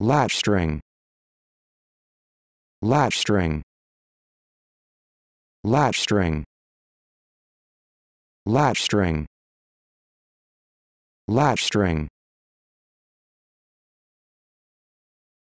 latch string latch string latch string latch string latch string